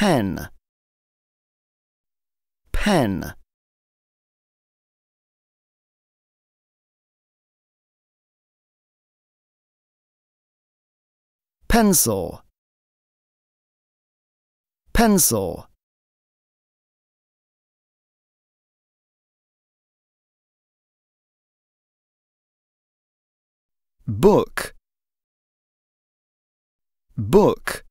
pen pen pencil pencil book book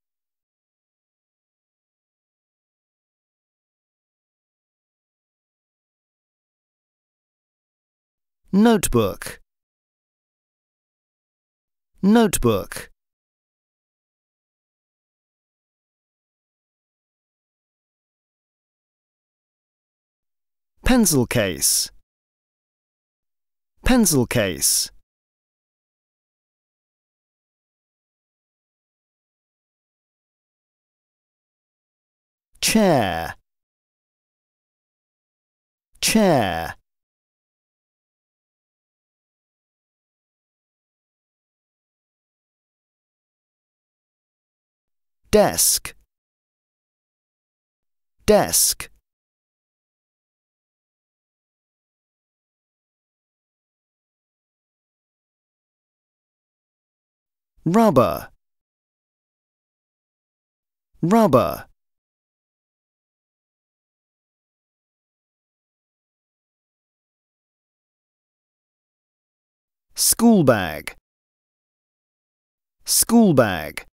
Notebook Notebook Pencil case Pencil case Chair Chair desk desk rubber rubber school bag school bag